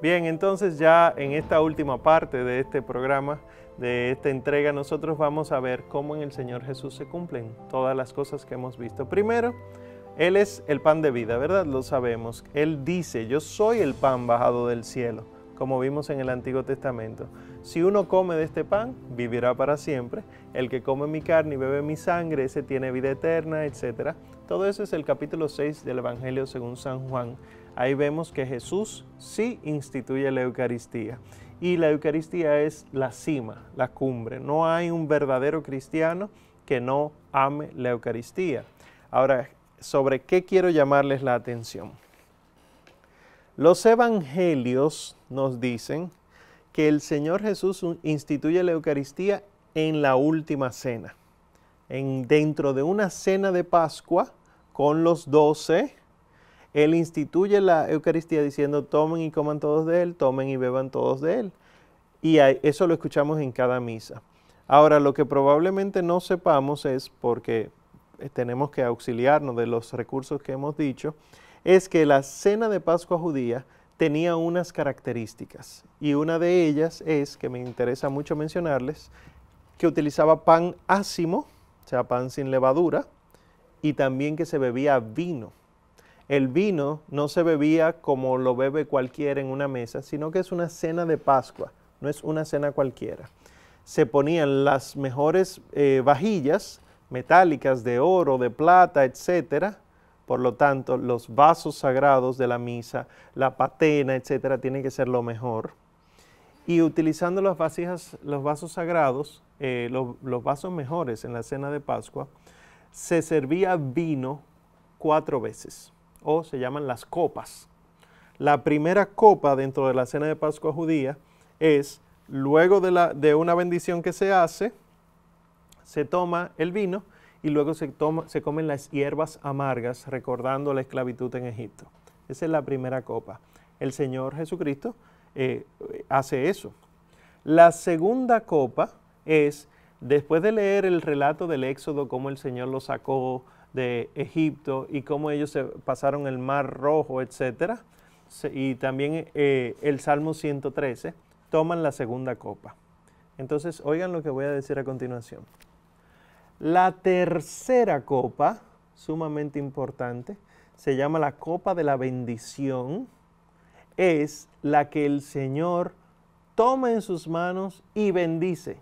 Bien, entonces ya en esta última parte de este programa, de esta entrega, nosotros vamos a ver cómo en el Señor Jesús se cumplen todas las cosas que hemos visto. Primero, Él es el pan de vida, ¿verdad? Lo sabemos. Él dice, yo soy el pan bajado del cielo, como vimos en el Antiguo Testamento. Si uno come de este pan, vivirá para siempre. El que come mi carne y bebe mi sangre, ese tiene vida eterna, etc. Todo eso es el capítulo 6 del Evangelio según San Juan ahí vemos que Jesús sí instituye la Eucaristía. Y la Eucaristía es la cima, la cumbre. No hay un verdadero cristiano que no ame la Eucaristía. Ahora, ¿sobre qué quiero llamarles la atención? Los evangelios nos dicen que el Señor Jesús instituye la Eucaristía en la última cena, en, dentro de una cena de Pascua con los doce él instituye la Eucaristía diciendo, tomen y coman todos de Él, tomen y beban todos de Él. Y eso lo escuchamos en cada misa. Ahora, lo que probablemente no sepamos es, porque eh, tenemos que auxiliarnos de los recursos que hemos dicho, es que la cena de Pascua judía tenía unas características. Y una de ellas es, que me interesa mucho mencionarles, que utilizaba pan ácimo, o sea, pan sin levadura, y también que se bebía vino. El vino no se bebía como lo bebe cualquiera en una mesa, sino que es una cena de Pascua, no es una cena cualquiera. Se ponían las mejores eh, vajillas metálicas de oro, de plata, etcétera, por lo tanto, los vasos sagrados de la misa, la patena, etcétera, tienen que ser lo mejor. Y utilizando las vasijas, los vasos sagrados, eh, los vasos mejores en la cena de Pascua, se servía vino cuatro veces o se llaman las copas. La primera copa dentro de la cena de Pascua judía es, luego de, la, de una bendición que se hace, se toma el vino y luego se, toma, se comen las hierbas amargas recordando la esclavitud en Egipto. Esa es la primera copa. El Señor Jesucristo eh, hace eso. La segunda copa es Después de leer el relato del Éxodo, cómo el Señor lo sacó de Egipto y cómo ellos se pasaron el Mar Rojo, etc., y también eh, el Salmo 113, toman la segunda copa. Entonces, oigan lo que voy a decir a continuación. La tercera copa, sumamente importante, se llama la copa de la bendición, es la que el Señor toma en sus manos y bendice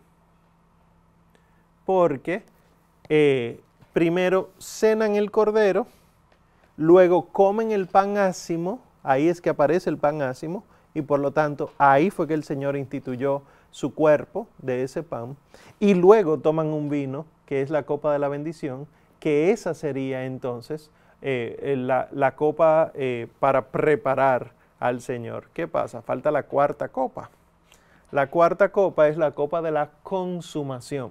porque eh, primero cenan el cordero, luego comen el pan ácimo, ahí es que aparece el pan ácimo, y por lo tanto ahí fue que el Señor instituyó su cuerpo de ese pan, y luego toman un vino, que es la copa de la bendición, que esa sería entonces eh, eh, la, copa para preparar al Señor. ¿Qué pasa? Falta la cuarta copa. La cuarta copa es la copa de la consumación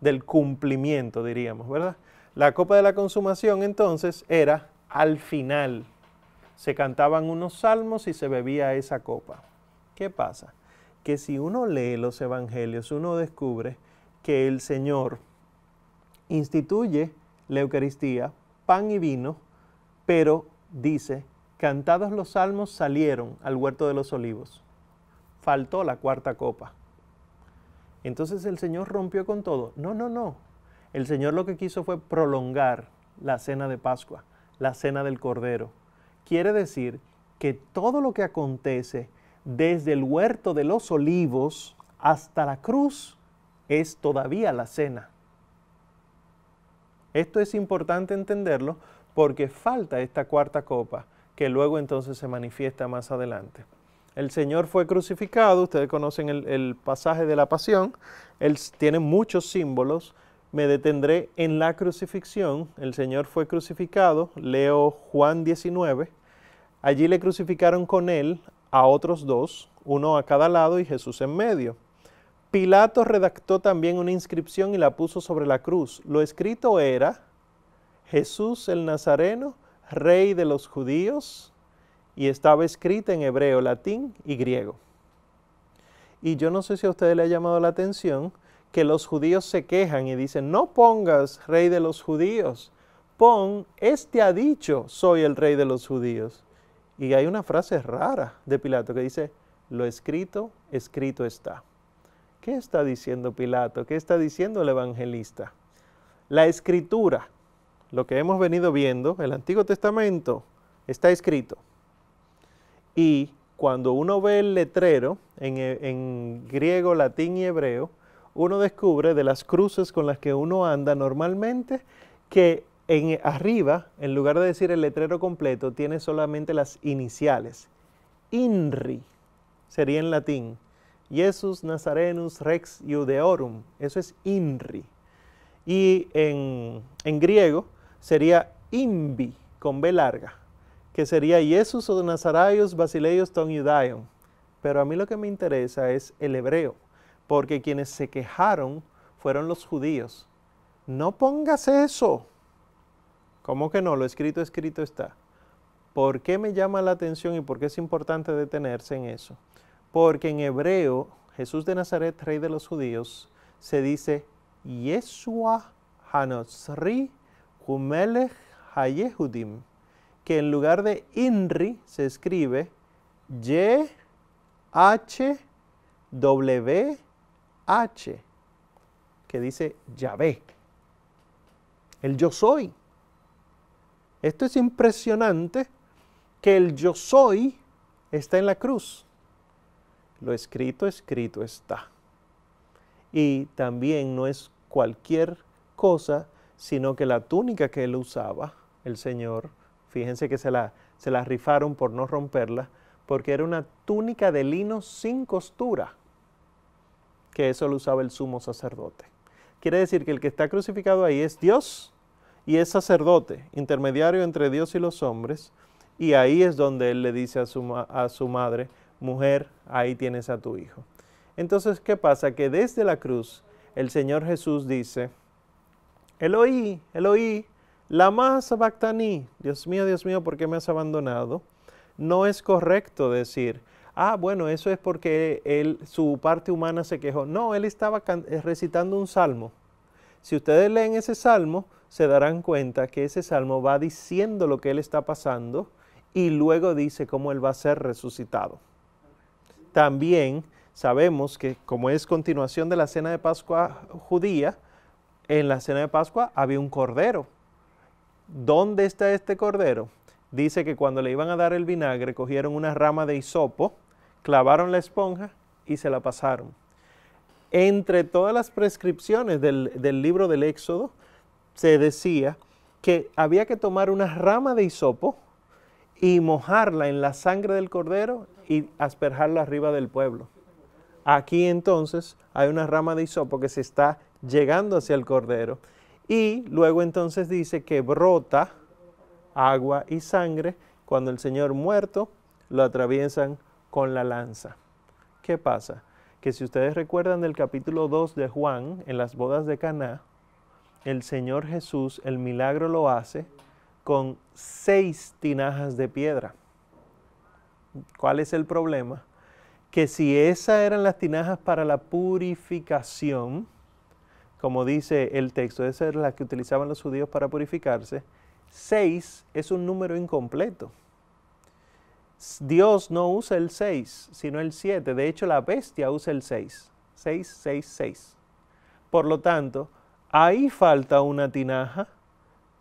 del cumplimiento, diríamos, ¿verdad? La copa de la consumación entonces era al final. Se cantaban unos salmos y se bebía esa copa. ¿Qué pasa? Que si uno lee los evangelios, uno descubre que el Señor instituye la Eucaristía, pan y vino, pero dice, cantados los salmos salieron al huerto de los olivos. Faltó la cuarta copa. Entonces el Señor rompió con todo. No, no, no. El Señor lo que quiso fue prolongar la cena de Pascua, la cena del Cordero. Quiere decir que todo lo que acontece desde el huerto de los olivos hasta la cruz es todavía la cena. Esto es importante entenderlo porque falta esta cuarta copa que luego entonces se manifiesta más adelante. El Señor fue crucificado, ustedes conocen el, pasaje de la pasión, él tiene muchos símbolos. Me detendré en la crucifixión, el Señor fue crucificado, leo Juan 19. Allí le crucificaron con él a otros dos, uno a cada lado y Jesús en medio. Pilato redactó también una inscripción y la puso sobre la cruz. Lo escrito era, Jesús el Nazareno, rey de los judíos, y estaba escrita en hebreo, latín y griego. Y yo no sé si a ustedes le ha llamado la atención que los judíos se quejan y dicen, no pongas rey de los judíos, pon, este ha dicho, soy el rey de los judíos. Y hay una frase rara de Pilato que dice, lo escrito, escrito está. ¿Qué está diciendo Pilato? ¿Qué está diciendo el evangelista? La escritura, lo que hemos venido viendo, el Antiguo Testamento, está escrito. Y cuando uno ve el letrero en, griego, latín y hebreo, uno descubre de las cruces con las que uno anda normalmente que en, arriba, en lugar de decir el letrero completo, tiene solamente las iniciales. INRI sería en latín. Jesus Nazarenus Rex Iudeorum. Eso es INRI. Y en, griego sería INVI con B larga que sería Jesús o Nazarayos, Basileios, Ton y Pero a mí lo que me interesa es el hebreo, porque quienes se quejaron fueron los judíos. No pongas eso. ¿Cómo que no? Lo escrito, escrito está. ¿Por qué me llama la atención y por qué es importante detenerse en eso? Porque en hebreo, Jesús de Nazaret, rey de los judíos, se dice Yeshua Hanosri Humelech Hayehudim que en lugar de INRI se escribe Y, H, W, H, que dice Yahvé, el yo soy. Esto es impresionante que el yo soy está en la cruz. Lo escrito, escrito está. Y también no es cualquier cosa, sino que la túnica que él usaba, el Señor, Fíjense que se la, se rifaron por no romperla, porque era una túnica de lino sin costura, que eso lo usaba el sumo sacerdote. Quiere decir que el que está crucificado ahí es Dios y es sacerdote, intermediario entre Dios y los hombres, y ahí es donde él le dice a su, a su madre, mujer, ahí tienes a tu hijo. Entonces, ¿qué pasa? Que desde la cruz el Señor Jesús dice, Eloí, Eloí, la masa bactaní, Dios mío, Dios mío, ¿por qué me has abandonado? No es correcto decir, ah, bueno, eso es porque él, su parte humana se quejó. No, él estaba eh, recitando un salmo. Si ustedes leen ese salmo, se darán cuenta que ese salmo va diciendo lo que él está pasando y luego dice cómo él va a ser resucitado. También sabemos que como es continuación de la cena de Pascua judía, en la cena de Pascua había un cordero ¿dónde está este cordero? Dice que cuando le iban a dar el vinagre, cogieron una rama de hisopo, clavaron la esponja y se la pasaron. Entre todas las prescripciones del, libro del Éxodo, se decía que había que tomar una rama de hisopo y mojarla en la sangre del cordero y asperjarla arriba del pueblo. Aquí entonces hay una rama de hisopo que se está llegando hacia el cordero y luego entonces dice que brota agua y sangre cuando el Señor muerto lo atraviesan con la lanza. ¿Qué pasa? Que si ustedes recuerdan del capítulo 2 de Juan, en las bodas de Caná, el Señor Jesús el milagro lo hace con seis tinajas de piedra. ¿Cuál es el problema? Que si esas eran las tinajas para la purificación, como dice el texto, esa eran las que utilizaban los judíos para purificarse, 6 es un número incompleto. Dios no usa el 6, sino el 7. De hecho, la bestia usa el seis. Seis, seis, seis. Por lo tanto, ahí falta una tinaja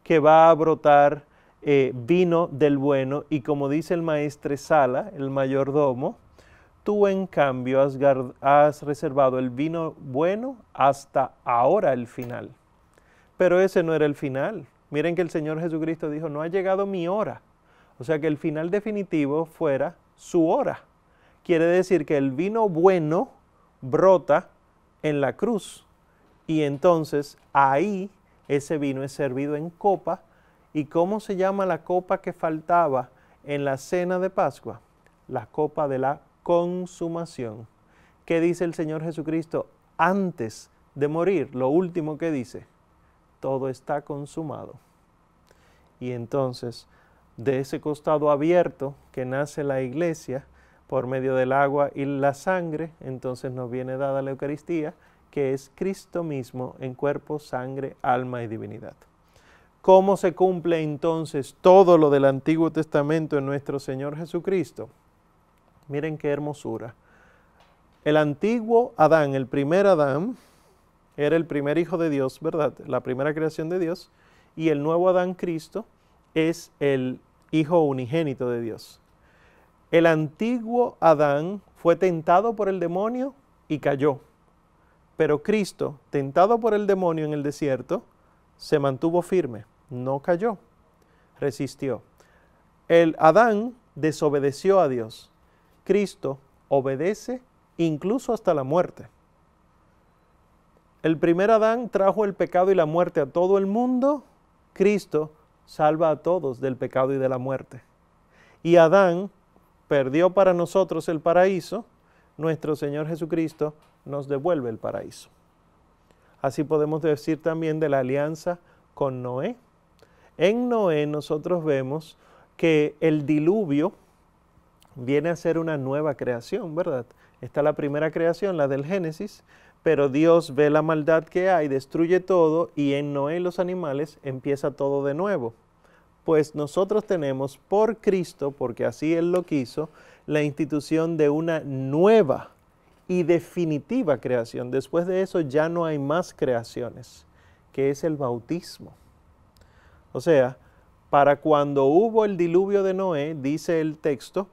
que va a brotar eh, vino del bueno y como dice el maestre Sala, el mayordomo, tú en cambio has, reservado el vino bueno hasta ahora el final. Pero ese no era el final. Miren que el Señor Jesucristo dijo, no ha llegado mi hora. O sea que el final definitivo fuera su hora. Quiere decir que el vino bueno brota en la cruz. Y entonces ahí ese vino es servido en copa. ¿Y cómo se llama la copa que faltaba en la cena de Pascua? La copa de la consumación. ¿Qué dice el Señor Jesucristo antes de morir? Lo último que dice, todo está consumado. Y entonces, de ese costado abierto que nace la iglesia por medio del agua y la sangre, entonces nos viene dada la Eucaristía, que es Cristo mismo en cuerpo, sangre, alma y divinidad. ¿Cómo se cumple entonces todo lo del Antiguo Testamento en nuestro Señor Jesucristo? Miren qué hermosura. El antiguo Adán, el primer Adán, era el primer hijo de Dios, ¿verdad? La primera creación de Dios. Y el nuevo Adán Cristo es el hijo unigénito de Dios. El antiguo Adán fue tentado por el demonio y cayó. Pero Cristo, tentado por el demonio en el desierto, se mantuvo firme, no cayó, resistió. El Adán desobedeció a Dios, Cristo obedece incluso hasta la muerte. El primer Adán trajo el pecado y la muerte a todo el mundo. Cristo salva a todos del pecado y de la muerte. Y Adán perdió para nosotros el paraíso. Nuestro Señor Jesucristo nos devuelve el paraíso. Así podemos decir también de la alianza con Noé. En Noé nosotros vemos que el diluvio viene a ser una nueva creación, ¿verdad? Está la primera creación, la del Génesis, pero Dios ve la maldad que hay, destruye todo y en Noé y los animales empieza todo de nuevo. Pues nosotros tenemos por Cristo, porque así Él lo quiso, la institución de una nueva y definitiva creación. Después de eso ya no hay más creaciones, que es el bautismo. O sea, para cuando hubo el diluvio de Noé, dice el texto,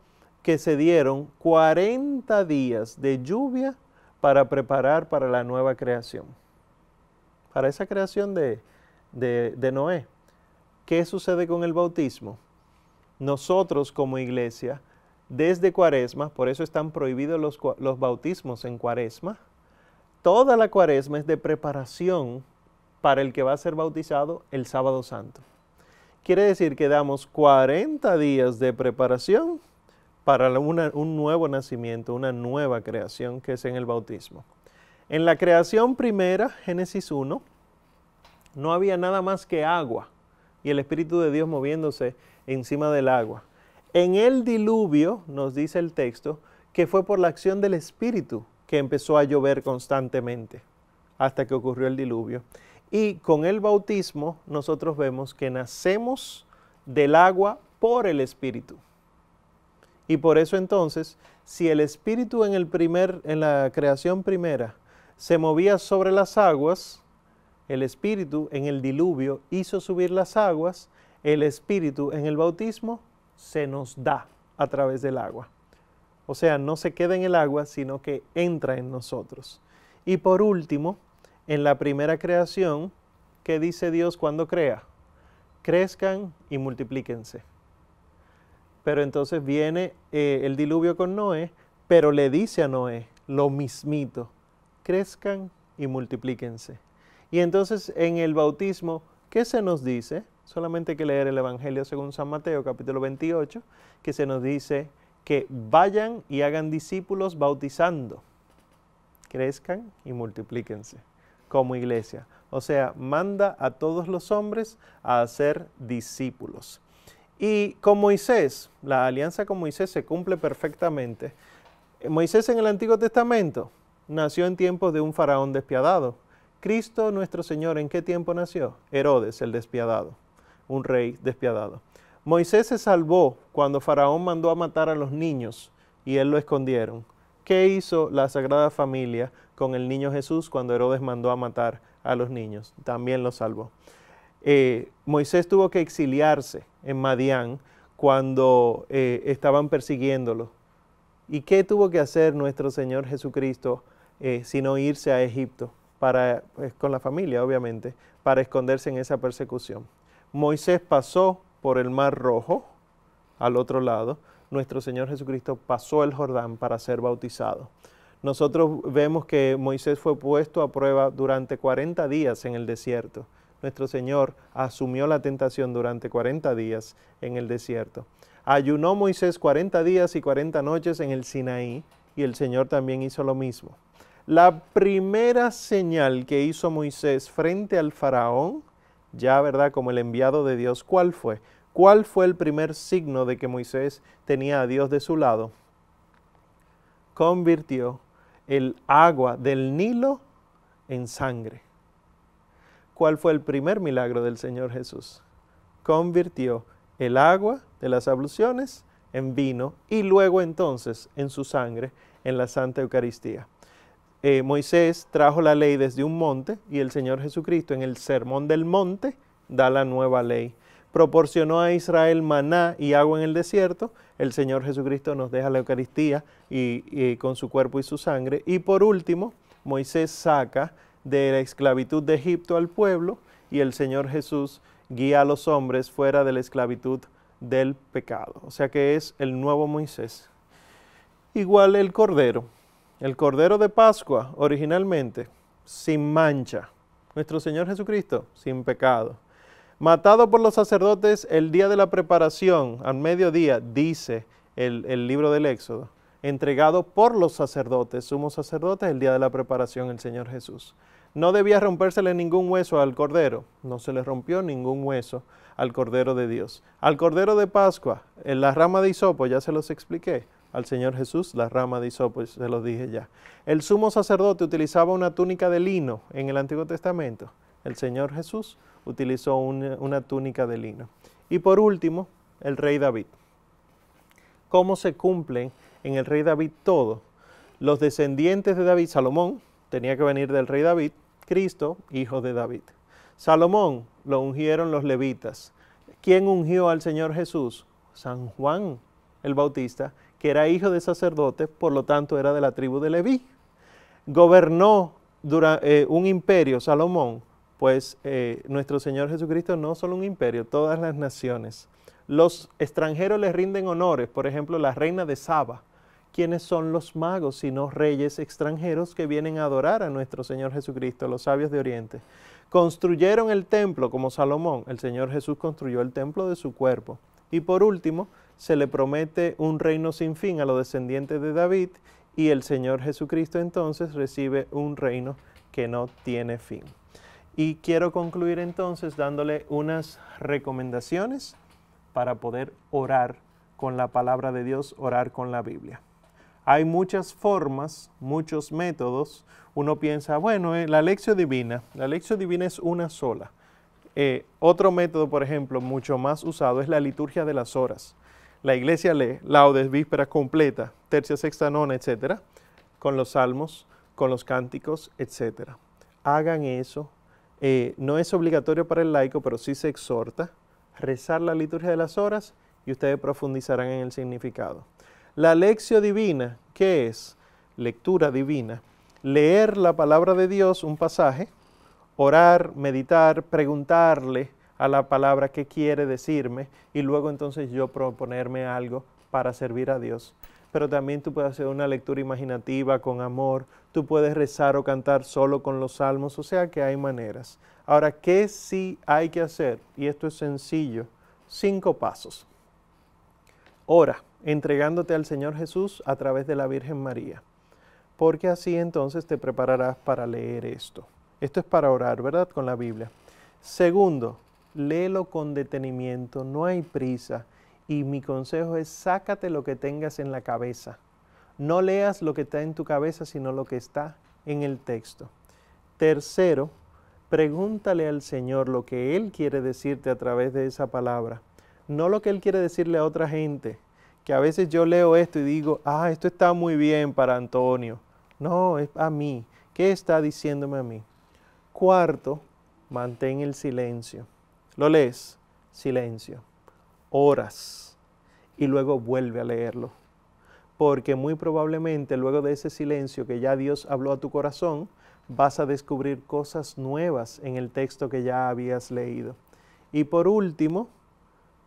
que se dieron 40 días de lluvia para preparar para la nueva creación, para esa creación de, de, Noé. ¿Qué sucede con el bautismo? Nosotros como iglesia, desde cuaresma, por eso están prohibidos los, los bautismos en cuaresma, toda la cuaresma es de preparación para el que va a ser bautizado el sábado santo. Quiere decir que damos 40 días de preparación para un nuevo nacimiento, una nueva creación que es en el bautismo. En la creación primera, Génesis 1, no había nada más que agua y el Espíritu de Dios moviéndose encima del agua. En el diluvio, nos dice el texto, que fue por la acción del Espíritu que empezó a llover constantemente hasta que ocurrió el diluvio. Y con el bautismo nosotros vemos que nacemos del agua por el Espíritu. Y por eso entonces, si el espíritu en, el en la creación primera se movía sobre las aguas, el espíritu en el diluvio hizo subir las aguas, el espíritu en el bautismo se nos da a través del agua. O sea, no se queda en el agua, sino que entra en nosotros. Y por último, en la primera creación, ¿qué dice Dios cuando crea? Crezcan y multiplíquense. Pero entonces viene eh, el diluvio con Noé, pero le dice a Noé lo mismito, crezcan y multiplíquense. Y entonces en el bautismo, ¿qué se nos dice? Solamente hay que leer el Evangelio según San Mateo, capítulo 28, que se nos dice que vayan y hagan discípulos bautizando, crezcan y multiplíquense como iglesia. O sea, manda a todos los hombres a hacer discípulos. Y con Moisés, la alianza con Moisés se cumple perfectamente. Moisés en el Antiguo Testamento nació en tiempos de un faraón despiadado. Cristo nuestro Señor, ¿en qué tiempo nació? Herodes el despiadado, un rey despiadado. Moisés se salvó cuando Faraón mandó a matar a los niños y él lo escondieron. ¿Qué hizo la Sagrada Familia con el niño Jesús cuando Herodes mandó a matar a los niños? También lo salvó. Eh, Moisés tuvo que exiliarse en Madián cuando eh, estaban persiguiéndolo. ¿Y qué tuvo que hacer nuestro Señor Jesucristo eh, si sino irse a Egipto? Para, pues, con la familia, obviamente, para esconderse en esa persecución. Moisés pasó por el Mar Rojo, al otro lado. Nuestro Señor Jesucristo pasó el Jordán para ser bautizado. Nosotros vemos que Moisés fue puesto a prueba durante 40 días en el desierto nuestro Señor asumió la tentación durante 40 días en el desierto. Ayunó Moisés 40 días y 40 noches en el Sinaí y el Señor también hizo lo mismo. La primera señal que hizo Moisés frente al faraón, ya verdad, como el enviado de Dios, ¿cuál fue? ¿Cuál fue el primer signo de que Moisés tenía a Dios de su lado? Convirtió el agua del Nilo en sangre. ¿Cuál fue el primer milagro del Señor Jesús? Convirtió el agua de las abluciones en vino y luego entonces en su sangre en la Santa Eucaristía. Eh, Moisés trajo la ley desde un monte y el Señor Jesucristo en el Sermón del Monte da la nueva ley. Proporcionó a Israel maná y agua en el desierto, el Señor Jesucristo nos deja la Eucaristía y con su cuerpo y su sangre. Y por último, Moisés saca de la esclavitud de Egipto al pueblo y el Señor Jesús guía a los hombres fuera de la esclavitud del pecado. O sea que es el nuevo Moisés. Igual el Cordero. El Cordero de Pascua originalmente, sin mancha. Nuestro Señor Jesucristo, sin pecado. Matado por los sacerdotes el día de la preparación, al mediodía, dice el, libro del Éxodo. Entregado por los sacerdotes, sumo sacerdotes, el día de la preparación, el Señor Jesús. No debía rompérsele ningún hueso al cordero, no se le rompió ningún hueso al cordero de Dios. Al cordero de Pascua, en la rama de hisopo, ya se los expliqué. Al Señor Jesús, la rama de hisopo, se los dije ya. El sumo sacerdote utilizaba una túnica de lino en el Antiguo Testamento. El Señor Jesús utilizó una, una túnica de lino. Y por último, el rey David. ¿Cómo se cumplen en el rey David todo? Los descendientes de David, Salomón, tenía que venir del rey David, Cristo, hijo de David. Salomón lo ungieron los levitas. ¿Quién ungió al Señor Jesús? San Juan el Bautista, que era hijo de sacerdotes, por lo tanto era de la tribu de Leví. Gobernó eh, un imperio, Salomón, pues eh, nuestro Señor Jesucristo no solo un imperio, todas las naciones. Los extranjeros les rinden honores, por ejemplo, la reina de Saba, quiénes son los magos, sino reyes extranjeros que vienen a adorar a nuestro Señor Jesucristo, los sabios de Oriente. Construyeron el templo como Salomón, el Señor Jesús construyó el templo de su cuerpo. Y por último, se le promete un reino sin fin a los descendientes de David y el Señor Jesucristo entonces recibe un reino que no tiene fin. Y quiero concluir entonces dándole unas recomendaciones para poder orar con la palabra de Dios, orar con la Biblia. Hay muchas formas, muchos métodos. Uno piensa, bueno, eh, la lección divina, la lección divina es una sola. Eh, otro método, por ejemplo, mucho más usado es la liturgia de las horas. La iglesia lee laudes, vísperas completa, tercia, sexta, nona, etc. Con los salmos, con los cánticos, etc. Hagan eso. Eh, no es obligatorio para el laico, pero sí se exhorta rezar la liturgia de las horas y ustedes profundizarán en el significado. La lección divina, ¿qué es? Lectura divina. Leer la palabra de Dios, un pasaje, orar, meditar, preguntarle a la palabra qué quiere decirme y luego entonces yo proponerme algo para servir a Dios. Pero también tú puedes hacer una lectura imaginativa con amor, tú puedes rezar o cantar solo con los salmos, o sea que hay maneras. Ahora, ¿qué sí hay que hacer? Y esto es sencillo, cinco pasos. Ora, entregándote al Señor Jesús a través de la Virgen María, porque así entonces te prepararás para leer esto. Esto es para orar, ¿verdad? Con la Biblia. Segundo, léelo con detenimiento, no hay prisa. Y mi consejo es, sácate lo que tengas en la cabeza. No leas lo que está en tu cabeza, sino lo que está en el texto. Tercero, pregúntale al Señor lo que Él quiere decirte a través de esa palabra no lo que Él quiere decirle a otra gente, que a veces yo leo esto y digo, ah, esto está muy bien para Antonio. No, es a mí. ¿Qué está diciéndome a mí? Cuarto, mantén el silencio. Lo lees, silencio. Horas. Y luego vuelve a leerlo. Porque muy probablemente luego de ese silencio que ya Dios habló a tu corazón, vas a descubrir cosas nuevas en el texto que ya habías leído. Y por último,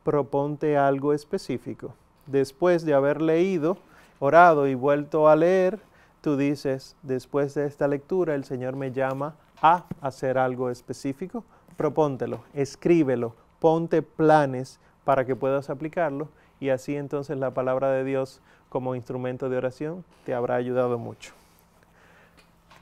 proponte algo específico. Después de haber leído, orado y vuelto a leer, tú dices, después de esta lectura el Señor me llama a hacer algo específico, propóntelo, escríbelo, ponte planes para que puedas aplicarlo y así entonces la palabra de Dios como instrumento de oración te habrá ayudado mucho.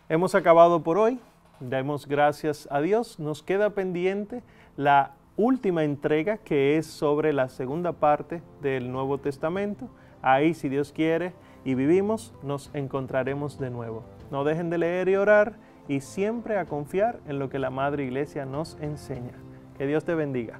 Hemos acabado por hoy, demos gracias a Dios, nos queda pendiente la última entrega que es sobre la segunda parte del Nuevo Testamento. Ahí, si Dios quiere y vivimos, nos encontraremos de nuevo. No dejen de leer y orar y siempre a confiar en lo que la Madre Iglesia nos enseña. Que Dios te bendiga.